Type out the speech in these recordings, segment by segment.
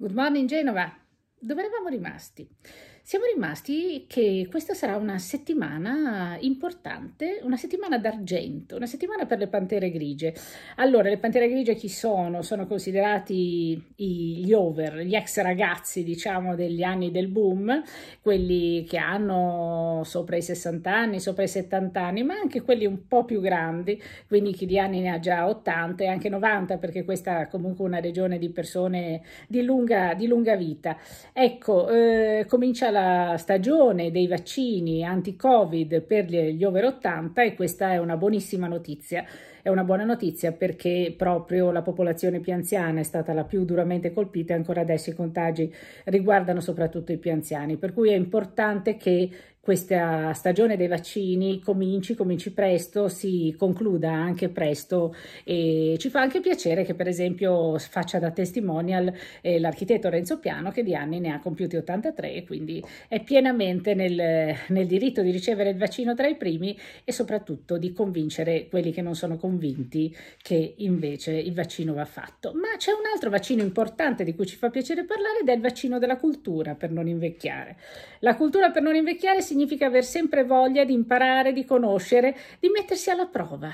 Good morning Genova! Dove eravamo rimasti? siamo rimasti che questa sarà una settimana importante, una settimana d'argento, una settimana per le pantere grigie. Allora, le pantere grigie chi sono? Sono considerati gli over, gli ex ragazzi, diciamo, degli anni del boom, quelli che hanno sopra i 60 anni, sopra i 70 anni, ma anche quelli un po' più grandi, quindi chi di anni ne ha già 80 e anche 90, perché questa è comunque una regione di persone di lunga, di lunga vita. Ecco, eh, comincia la nuova stagione dei vaccini anti-Covid per gli over 80 e questa è una buonissima notizia. È una buona notizia perché proprio la popolazione più anziana è stata la più duramente colpita e ancora adesso i contagi riguardano soprattutto i più anziani, per cui è importante che questa stagione dei vaccini cominci, cominci presto, si concluda anche presto e ci fa anche piacere che per esempio faccia da testimonial eh, l'architetto Renzo Piano che di anni ne ha compiuti 83 e quindi è pienamente nel, nel diritto di ricevere il vaccino tra i primi e soprattutto di convincere quelli che non sono convinti che invece il vaccino va fatto. Ma c'è un altro vaccino importante di cui ci fa piacere parlare ed è il vaccino della cultura per non invecchiare. La cultura per non invecchiare si significa aver sempre voglia di imparare, di conoscere, di mettersi alla prova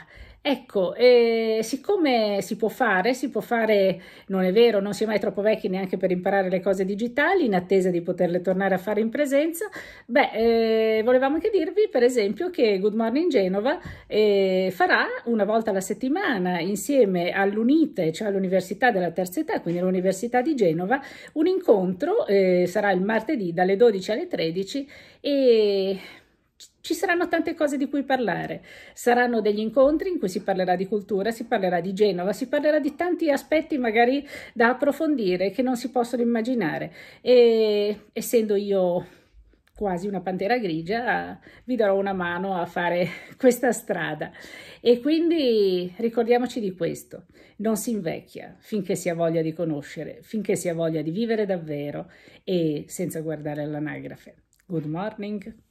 Ecco, eh, siccome si può fare, si può fare, non è vero, non si è mai troppo vecchi neanche per imparare le cose digitali, in attesa di poterle tornare a fare in presenza, beh, eh, volevamo anche dirvi, per esempio, che Good Morning Genova eh, farà una volta alla settimana, insieme all'Unite, cioè all'Università della Terza Età, quindi all'Università di Genova, un incontro, eh, sarà il martedì dalle 12 alle 13 e ci saranno tante cose di cui parlare. Saranno degli incontri in cui si parlerà di cultura, si parlerà di Genova, si parlerà di tanti aspetti magari da approfondire che non si possono immaginare. E essendo io quasi una pantera grigia, vi darò una mano a fare questa strada. E quindi ricordiamoci di questo, non si invecchia finché si ha voglia di conoscere, finché si ha voglia di vivere davvero e senza guardare all'anagrafe. Good morning!